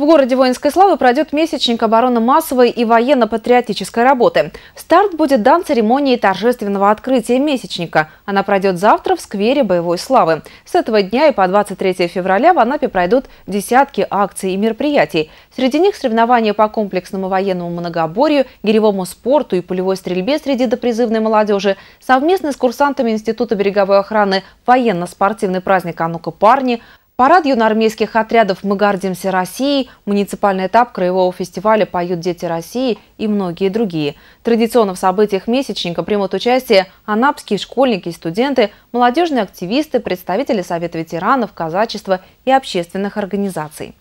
В городе воинской славы пройдет месячник обороны массовой и военно-патриотической работы. Старт будет дан церемонии торжественного открытия месячника. Она пройдет завтра в сквере боевой славы. С этого дня и по 23 февраля в Анапе пройдут десятки акций и мероприятий. Среди них соревнования по комплексному военному многоборью, гиревому спорту и полевой стрельбе среди допризывной молодежи, совместно с курсантами Института береговой охраны военно-спортивный праздник Анука парни», Парад юноармейских отрядов «Мы гордимся Россией», муниципальный этап краевого фестиваля «Поют дети России» и многие другие. Традиционно в событиях месячника примут участие анапские школьники и студенты, молодежные активисты, представители Совета ветеранов, казачества и общественных организаций.